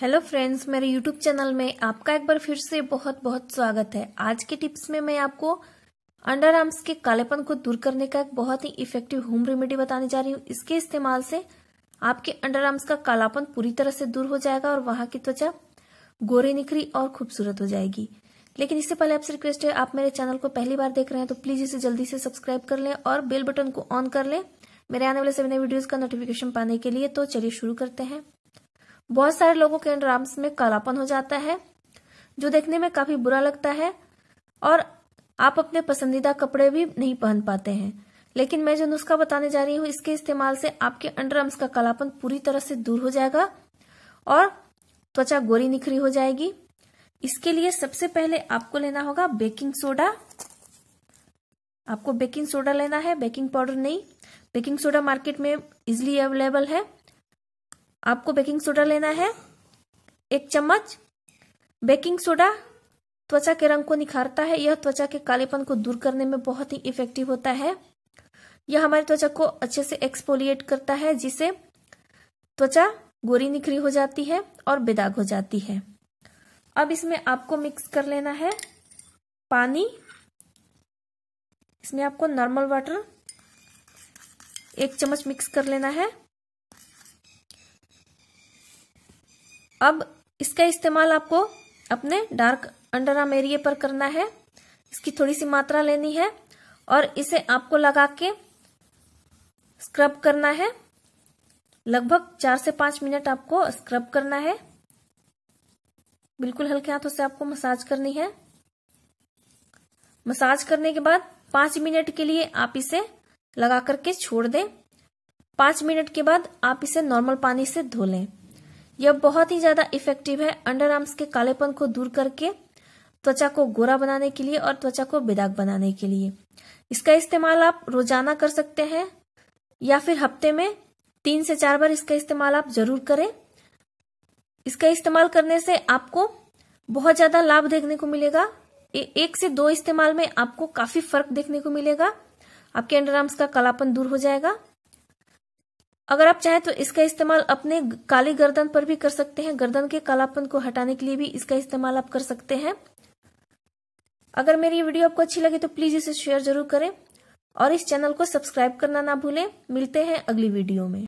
hello friends मेरे YouTube channel में आपका एक बार फिर से बहुत बहुत स्वागत है आज के टिप्स में मैं आपको अंडर आर्म्स के कालेपन को दूर करने का एक बहुत ही इफेक्टिव होम रेमेडी बताने जा रही हूँ इसके इस्तेमाल से आपके अंडर आर्म्स का कालापन पूरी तरह से दूर हो जाएगा और वहां की त्वचा गोरे निखरी और खूबसूरत हो जाएगी लेकिन इससे पहले आपसे रिक्वेस्ट है आप मेरे चैनल को पहली बार देख रहे हैं तो प्लीज इसे जल्दी से सब्सक्राइब कर लें और बेल बटन को ऑन कर लें मेरे आने वाले सभी नए वीडियोज का नोटिफिकेशन पाने के लिए तो चलिए शुरू करते हैं बहुत सारे लोगों के अंडर आर्म्स में कालापन हो जाता है जो देखने में काफी बुरा लगता है और आप अपने पसंदीदा कपड़े भी नहीं पहन पाते हैं लेकिन मैं जो नुस्खा बताने जा रही हूँ इसके इस्तेमाल से आपके अंडर आर्म्स का कालापन पूरी तरह से दूर हो जाएगा और त्वचा गोरी निखरी हो जाएगी इसके लिए सबसे पहले आपको लेना होगा बेकिंग सोडा आपको बेकिंग सोडा लेना है बेकिंग पाउडर नहीं बेकिंग सोडा मार्केट में इजिली अवेलेबल है आपको बेकिंग सोडा लेना है एक चम्मच बेकिंग सोडा त्वचा के रंग को निखारता है यह त्वचा के कालेपन को दूर करने में बहुत ही इफेक्टिव होता है यह हमारी त्वचा को अच्छे से एक्सपोलिएट करता है जिससे त्वचा गोरी निखरी हो जाती है और बेदाग हो जाती है अब इसमें आपको मिक्स कर लेना है पानी इसमें आपको नॉर्मल वाटर एक चम्मच मिक्स कर लेना है अब इसका इस्तेमाल आपको अपने डार्क अंडर आर्म एरिए पर करना है इसकी थोड़ी सी मात्रा लेनी है और इसे आपको लगा के स्क्रब करना है लगभग चार से पांच मिनट आपको स्क्रब करना है बिल्कुल हल्के हाथों से आपको मसाज करनी है मसाज करने के बाद पांच मिनट के लिए आप इसे लगा करके छोड़ दें पांच मिनट के बाद आप इसे नॉर्मल पानी से धो लें यह बहुत ही ज्यादा इफेक्टिव है अंडर आर्म्स के कालेपन को दूर करके त्वचा को गोरा बनाने के लिए और त्वचा को बेदाग बनाने के लिए इसका इस्तेमाल आप रोजाना कर सकते हैं या फिर हफ्ते में तीन से चार बार इसका इस्तेमाल आप जरूर करें इसका इस्तेमाल करने से आपको बहुत ज्यादा लाभ देखने को मिलेगा ए, एक से दो इस्तेमाल में आपको काफी फर्क देखने को मिलेगा आपके अंडर आर्म्स का कलापन दूर हो जाएगा अगर आप चाहें तो इसका इस्तेमाल अपने काली गर्दन पर भी कर सकते हैं गर्दन के कालापन को हटाने के लिए भी इसका इस्तेमाल आप कर सकते हैं अगर मेरी वीडियो आपको अच्छी लगे तो प्लीज इसे शेयर जरूर करें और इस चैनल को सब्सक्राइब करना ना भूलें मिलते हैं अगली वीडियो में